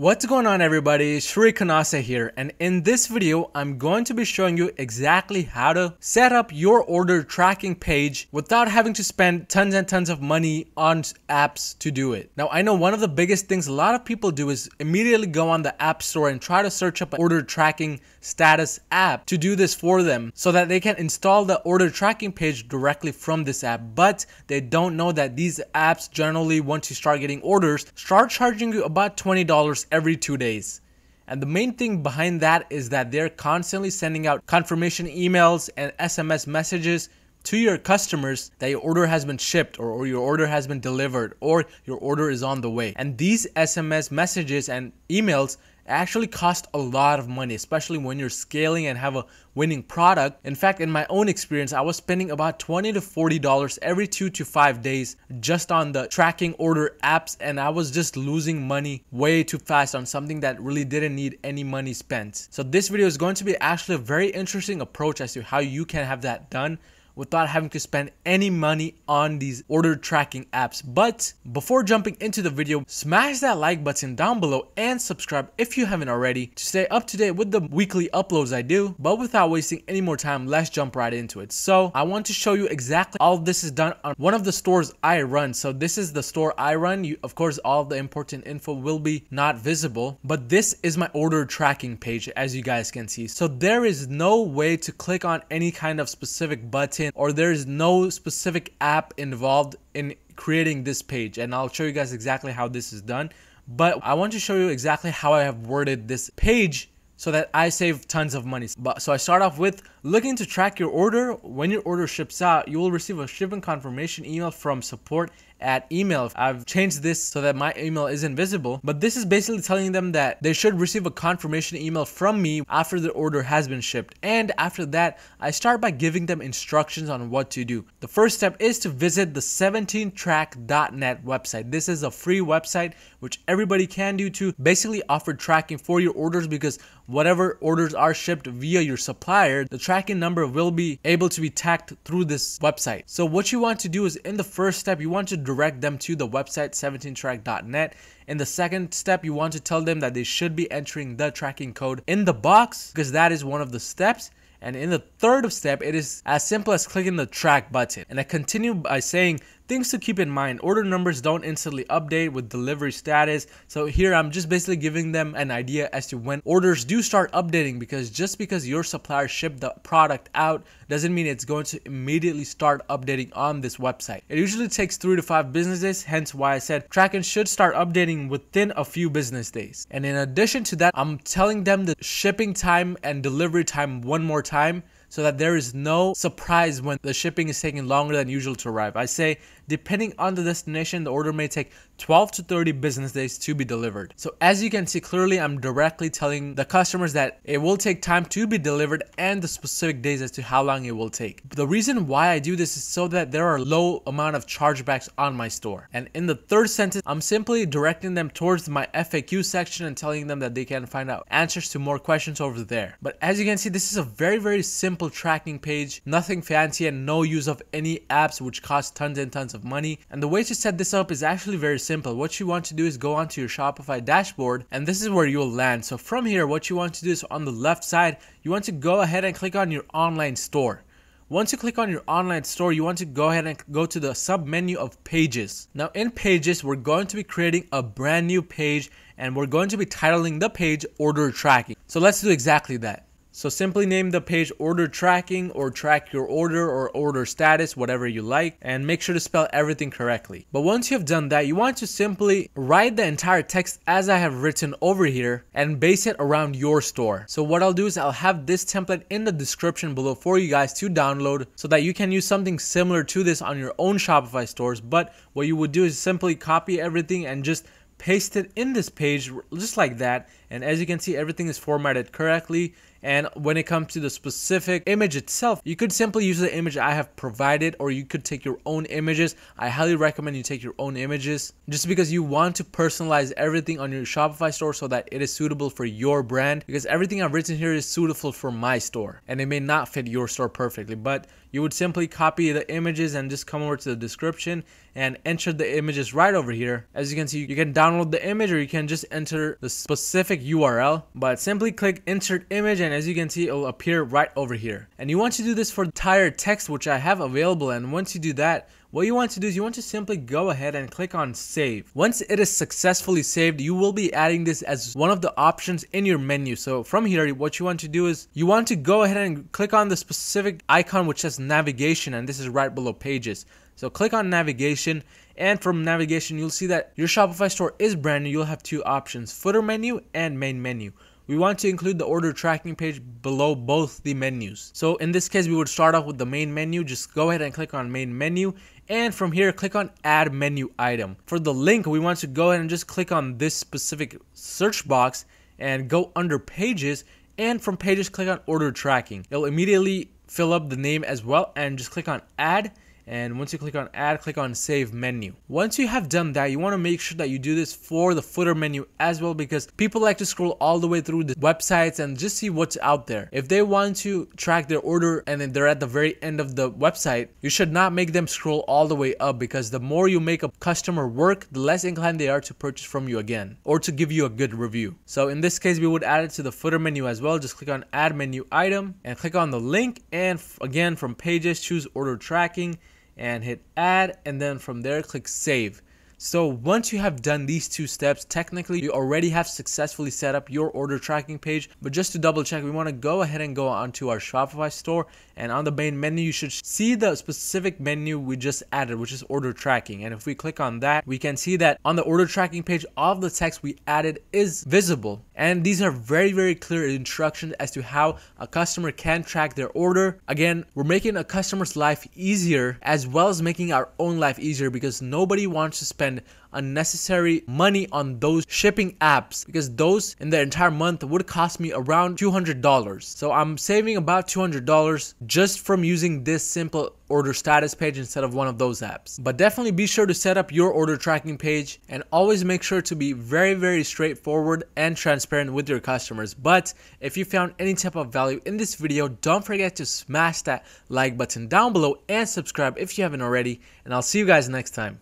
What's going on everybody, Shri Kanase here and in this video I'm going to be showing you exactly how to set up your order tracking page without having to spend tons and tons of money on apps to do it. Now I know one of the biggest things a lot of people do is immediately go on the app store and try to search up an order tracking status app to do this for them so that they can install the order tracking page directly from this app but they don't know that these apps generally once you start getting orders start charging you about $20 every two days. And the main thing behind that is that they're constantly sending out confirmation emails and SMS messages to your customers that your order has been shipped or, or, your order has been delivered or your order is on the way. And these SMS messages and emails actually cost a lot of money, especially when you're scaling and have a winning product. In fact, in my own experience, I was spending about 20 to $40 every two to five days just on the tracking order apps. And I was just losing money way too fast on something that really didn't need any money spent. So this video is going to be actually a very interesting approach as to how you can have that done without having to spend any money on these order tracking apps. But before jumping into the video, smash that like button down below and subscribe if you haven't already to stay up to date with the weekly uploads I do. But without wasting any more time, let's jump right into it. So I want to show you exactly all this is done on one of the stores I run. So this is the store I run. You, of course, all the important info will be not visible, but this is my order tracking page as you guys can see. So there is no way to click on any kind of specific button in or there is no specific app involved in creating this page and I'll show you guys exactly how this is done but I want to show you exactly how I have worded this page so that I save tons of money. But so I start off with looking to track your order. When your order ships out, you will receive a shipping confirmation email from support at email. I've changed this so that my email is invisible, but this is basically telling them that they should receive a confirmation email from me after their order has been shipped. And after that, I start by giving them instructions on what to do. The first step is to visit the 17track.net website. This is a free website which everybody can do to basically offer tracking for your orders because Whatever orders are shipped via your supplier, the tracking number will be able to be tracked through this website. So what you want to do is in the first step, you want to direct them to the website 17track.net. In the second step, you want to tell them that they should be entering the tracking code in the box because that is one of the steps. And in the third step, it is as simple as clicking the track button. And I continue by saying Things to keep in mind, order numbers don't instantly update with delivery status, so here I'm just basically giving them an idea as to when orders do start updating because just because your supplier shipped the product out doesn't mean it's going to immediately start updating on this website. It usually takes 3 to 5 business days, hence why I said tracking should start updating within a few business days. And in addition to that, I'm telling them the shipping time and delivery time one more time so that there is no surprise when the shipping is taking longer than usual to arrive. I say, depending on the destination, the order may take 12 to 30 business days to be delivered. So as you can see clearly, I'm directly telling the customers that it will take time to be delivered and the specific days as to how long it will take. The reason why I do this is so that there are low amount of chargebacks on my store. And in the third sentence, I'm simply directing them towards my FAQ section and telling them that they can find out answers to more questions over there. But as you can see, this is a very, very simple simple tracking page, nothing fancy and no use of any apps which cost tons and tons of money. And the way to set this up is actually very simple. What you want to do is go onto your Shopify dashboard and this is where you'll land. So from here, what you want to do is on the left side, you want to go ahead and click on your online store. Once you click on your online store, you want to go ahead and go to the sub menu of pages. Now in pages, we're going to be creating a brand new page and we're going to be titling the page order tracking. So let's do exactly that. So simply name the page order tracking or track your order or order status, whatever you like, and make sure to spell everything correctly. But once you've done that, you want to simply write the entire text as I have written over here and base it around your store. So what I'll do is I'll have this template in the description below for you guys to download so that you can use something similar to this on your own Shopify stores. But what you would do is simply copy everything and just paste it in this page just like that. And as you can see, everything is formatted correctly and when it comes to the specific image itself, you could simply use the image I have provided or you could take your own images. I highly recommend you take your own images just because you want to personalize everything on your Shopify store so that it is suitable for your brand because everything I've written here is suitable for my store and it may not fit your store perfectly, but you would simply copy the images and just come over to the description and enter the images right over here. As you can see, you can download the image or you can just enter the specific URL, but simply click insert image and as you can see it will appear right over here. And you want to do this for entire text which I have available and once you do that what you want to do is you want to simply go ahead and click on save. Once it is successfully saved, you will be adding this as one of the options in your menu. So from here, what you want to do is you want to go ahead and click on the specific icon which says navigation and this is right below pages. So click on navigation and from navigation, you'll see that your Shopify store is brand new. You'll have two options, footer menu and main menu we want to include the order tracking page below both the menus. So in this case, we would start off with the main menu. Just go ahead and click on main menu. And from here, click on add menu item. For the link, we want to go ahead and just click on this specific search box and go under pages. And from pages, click on order tracking. It'll immediately fill up the name as well and just click on add and once you click on add click on save menu once you have done that you want to make sure that you do this for the footer menu as well because people like to scroll all the way through the websites and just see what's out there if they want to track their order and then they're at the very end of the website you should not make them scroll all the way up because the more you make a customer work the less inclined they are to purchase from you again or to give you a good review so in this case we would add it to the footer menu as well just click on add menu item and click on the link and again from pages choose order tracking and hit add and then from there click save. So once you have done these two steps, technically you already have successfully set up your order tracking page. But just to double check, we want to go ahead and go onto our Shopify store and on the main menu, you should see the specific menu we just added, which is order tracking. And if we click on that, we can see that on the order tracking page, all of the text we added is visible. And these are very, very clear instructions as to how a customer can track their order. Again, we're making a customer's life easier as well as making our own life easier because nobody wants to spend unnecessary money on those shipping apps because those in the entire month would cost me around $200. So I'm saving about $200 just from using this simple order status page instead of one of those apps. But definitely be sure to set up your order tracking page and always make sure to be very, very straightforward and transparent transparent with your customers. But if you found any type of value in this video, don't forget to smash that like button down below and subscribe if you haven't already. And I'll see you guys next time.